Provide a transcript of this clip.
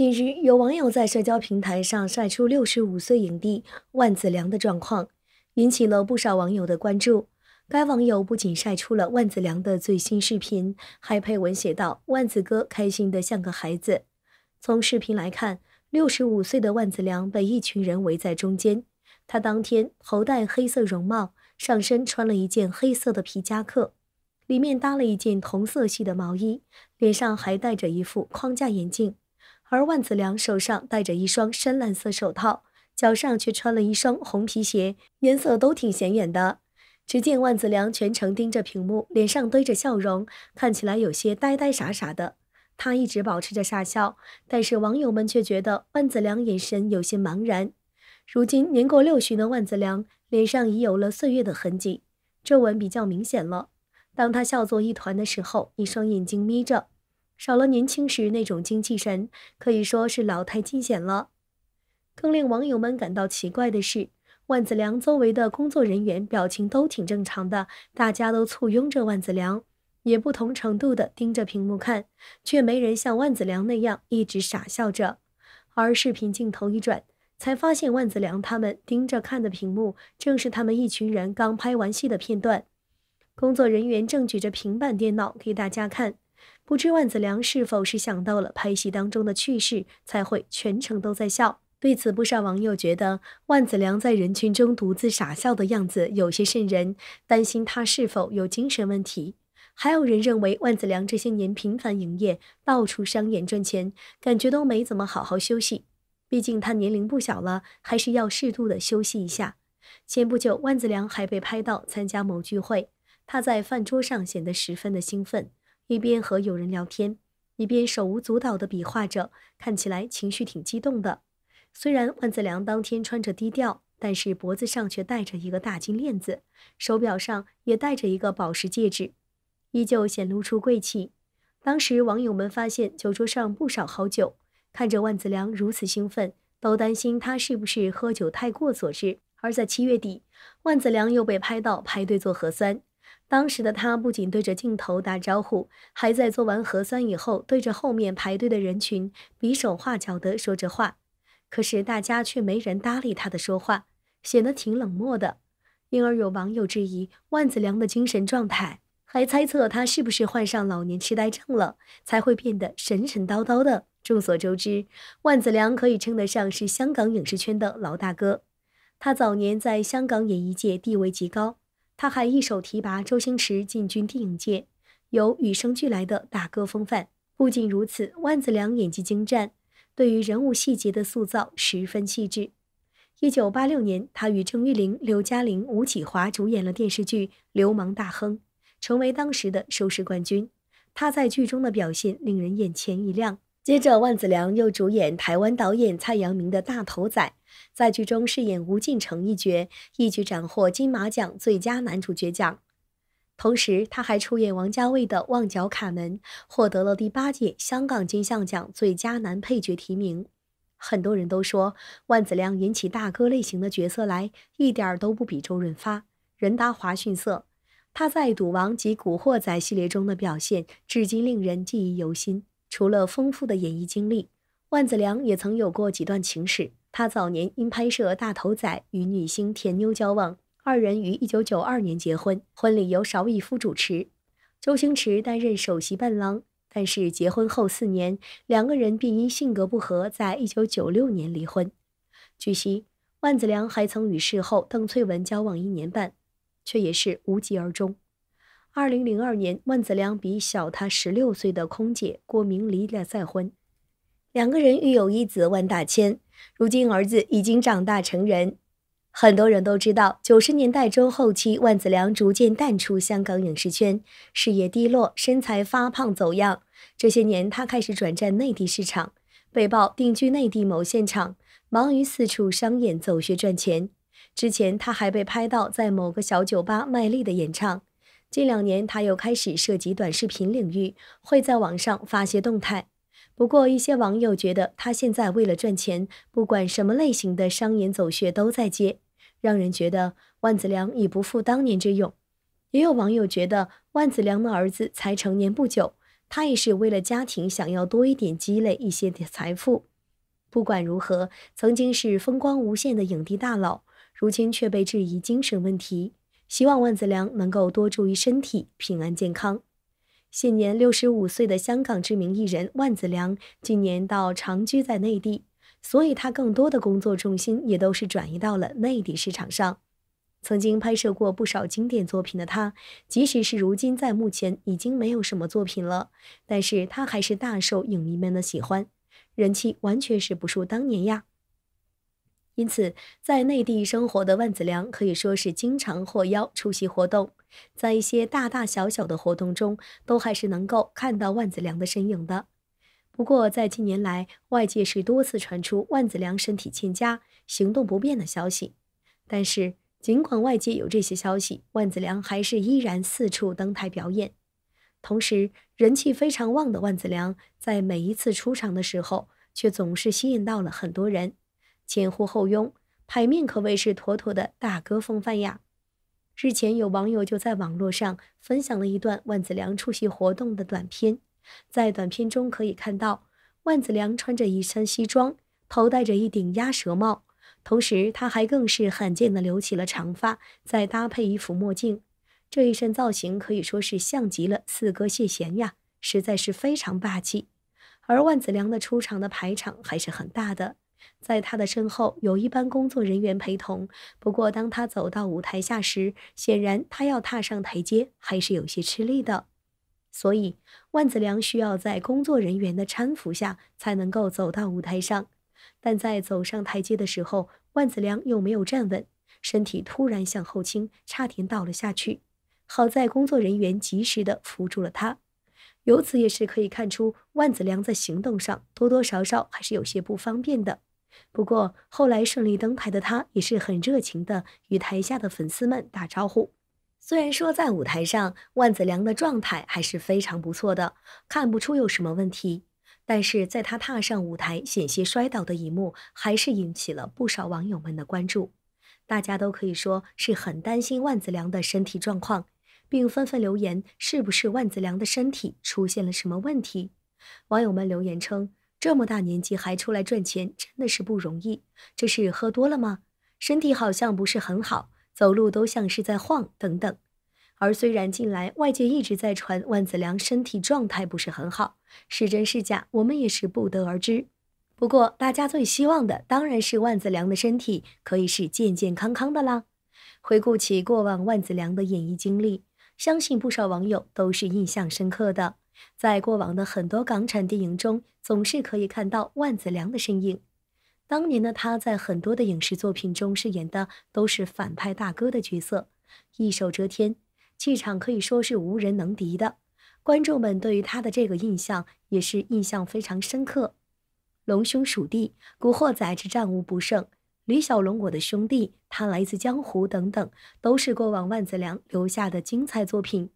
近日，有网友在社交平台上晒出六十五岁影帝万梓良的状况，引起了不少网友的关注。该网友不仅晒出了万梓良的最新视频，还配文写道：“万子哥开心的像个孩子。”从视频来看，六十五岁的万梓良被一群人围在中间。他当天头戴黑色绒帽，上身穿了一件黑色的皮夹克，里面搭了一件同色系的毛衣，脸上还戴着一副框架眼镜。而万子良手上戴着一双深蓝色手套，脚上却穿了一双红皮鞋，颜色都挺显眼的。只见万子良全程盯着屏幕，脸上堆着笑容，看起来有些呆呆傻傻的。他一直保持着傻笑，但是网友们却觉得万子良眼神有些茫然。如今年过六旬的万子良，脸上已有了岁月的痕迹，皱纹比较明显了。当他笑作一团的时候，一双眼睛眯着。少了年轻时那种精气神，可以说是老态尽显了。更令网友们感到奇怪的是，万子良周围的工作人员表情都挺正常的，大家都簇拥着万子良，也不同程度的盯着屏幕看，却没人像万子良那样一直傻笑着。而视频镜头一转，才发现万子良他们盯着看的屏幕，正是他们一群人刚拍完戏的片段。工作人员正举着平板电脑给大家看。不知万梓良是否是想到了拍戏当中的趣事，才会全程都在笑。对此，不少网友觉得万梓良在人群中独自傻笑的样子有些瘆人，担心他是否有精神问题。还有人认为万梓良这些年频繁营业，到处商演赚钱，感觉都没怎么好好休息。毕竟他年龄不小了，还是要适度的休息一下。前不久，万梓良还被拍到参加某聚会，他在饭桌上显得十分的兴奋。一边和友人聊天，一边手舞足蹈地比划着，看起来情绪挺激动的。虽然万子良当天穿着低调，但是脖子上却戴着一个大金链子，手表上也戴着一个宝石戒指，依旧显露出贵气。当时网友们发现酒桌上不少好酒，看着万子良如此兴奋，都担心他是不是喝酒太过所致。而在七月底，万子良又被拍到排队做核酸。当时的他不仅对着镜头打招呼，还在做完核酸以后，对着后面排队的人群比手画脚地说着话，可是大家却没人搭理他的说话，显得挺冷漠的。因而有网友质疑万梓良的精神状态，还猜测他是不是患上老年痴呆症了，才会变得神神叨叨的。众所周知，万梓良可以称得上是香港影视圈的老大哥，他早年在香港演艺界地位极高。他还一手提拔周星驰进军电影界，有与生俱来的大哥风范。不仅如此，万梓良演技精湛，对于人物细节的塑造十分细致。1986年，他与郑裕玲、刘嘉玲、吴启华主演了电视剧《流氓大亨》，成为当时的收视冠军。他在剧中的表现令人眼前一亮。接着，万梓良又主演台湾导演蔡阳明的《大头仔》，在剧中饰演吴敬成一角，一举斩获金马奖最佳男主角奖。同时，他还出演王家卫的《旺角卡门》，获得了第八届香港金像奖最佳男配角提名。很多人都说，万梓良演起大哥类型的角色来，一点儿都不比周润发、任达华逊色。他在《赌王》及《古惑仔》系列中的表现，至今令人记忆犹新。除了丰富的演艺经历，万梓良也曾有过几段情史。他早年因拍摄《大头仔》与女星甜妞交往，二人于1992年结婚，婚礼由邵逸夫主持，周星驰担任首席伴郎。但是结婚后四年，两个人便因性格不合，在1996年离婚。据悉，万梓良还曾与事后邓萃雯交往一年半，却也是无疾而终。二零零二年，万梓良比小他十六岁的空姐郭明离了再婚，两个人育有一子万大千。如今儿子已经长大成人。很多人都知道，九十年代中后期，万梓良逐渐淡出香港影视圈，事业低落，身材发胖走样。这些年，他开始转战内地市场，被曝定居内地某现场，忙于四处商演走穴赚钱。之前他还被拍到在某个小酒吧卖力的演唱。近两年，他又开始涉及短视频领域，会在网上发些动态。不过，一些网友觉得他现在为了赚钱，不管什么类型的商演走穴都在接，让人觉得万梓良已不复当年之勇。也有网友觉得，万梓良的儿子才成年不久，他也是为了家庭想要多一点积累一些的财富。不管如何，曾经是风光无限的影帝大佬，如今却被质疑精神问题。希望万梓良能够多注意身体，平安健康。现年六十五岁的香港知名艺人万梓良，近年到长居在内地，所以他更多的工作重心也都是转移到了内地市场上。曾经拍摄过不少经典作品的他，即使是如今在目前已经没有什么作品了，但是他还是大受影迷们的喜欢，人气完全是不输当年呀。因此，在内地生活的万梓良可以说是经常获邀出席活动，在一些大大小小的活动中，都还是能够看到万梓良的身影的。不过，在近年来，外界是多次传出万梓良身体欠佳、行动不便的消息。但是，尽管外界有这些消息，万梓良还是依然四处登台表演。同时，人气非常旺的万梓良，在每一次出场的时候，却总是吸引到了很多人。前呼后拥，牌面可谓是妥妥的大哥风范呀！日前有网友就在网络上分享了一段万梓良出席活动的短片，在短片中可以看到，万梓良穿着一身西装，头戴着一顶鸭舌帽，同时他还更是罕见的留起了长发，再搭配一副墨镜，这一身造型可以说是像极了四哥谢贤呀，实在是非常霸气。而万梓良的出场的排场还是很大的。在他的身后有一班工作人员陪同，不过当他走到舞台下时，显然他要踏上台阶还是有些吃力的，所以万子良需要在工作人员的搀扶下才能够走到舞台上。但在走上台阶的时候，万子良又没有站稳，身体突然向后倾，差点倒了下去。好在工作人员及时的扶住了他，由此也是可以看出万子良在行动上多多少少还是有些不方便的。不过后来顺利登台的他也是很热情的与台下的粉丝们打招呼。虽然说在舞台上万子良的状态还是非常不错的，看不出有什么问题，但是在他踏上舞台险些摔倒的一幕还是引起了不少网友们的关注。大家都可以说是很担心万子良的身体状况，并纷纷留言是不是万子良的身体出现了什么问题。网友们留言称。这么大年纪还出来赚钱，真的是不容易。这是喝多了吗？身体好像不是很好，走路都像是在晃等等。而虽然近来外界一直在传万子良身体状态不是很好，是真是假，我们也是不得而知。不过大家最希望的当然是万子良的身体可以是健健康康的啦。回顾起过往万子良的演艺经历，相信不少网友都是印象深刻的。在过往的很多港产电影中，总是可以看到万梓良的身影。当年的他在很多的影视作品中饰演的都是反派大哥的角色，一手遮天，气场可以说是无人能敌的。观众们对于他的这个印象也是印象非常深刻。龙兄鼠弟、古惑仔之战无不胜、李小龙我的兄弟、他来自江湖等等，都是过往万梓良留下的精彩作品。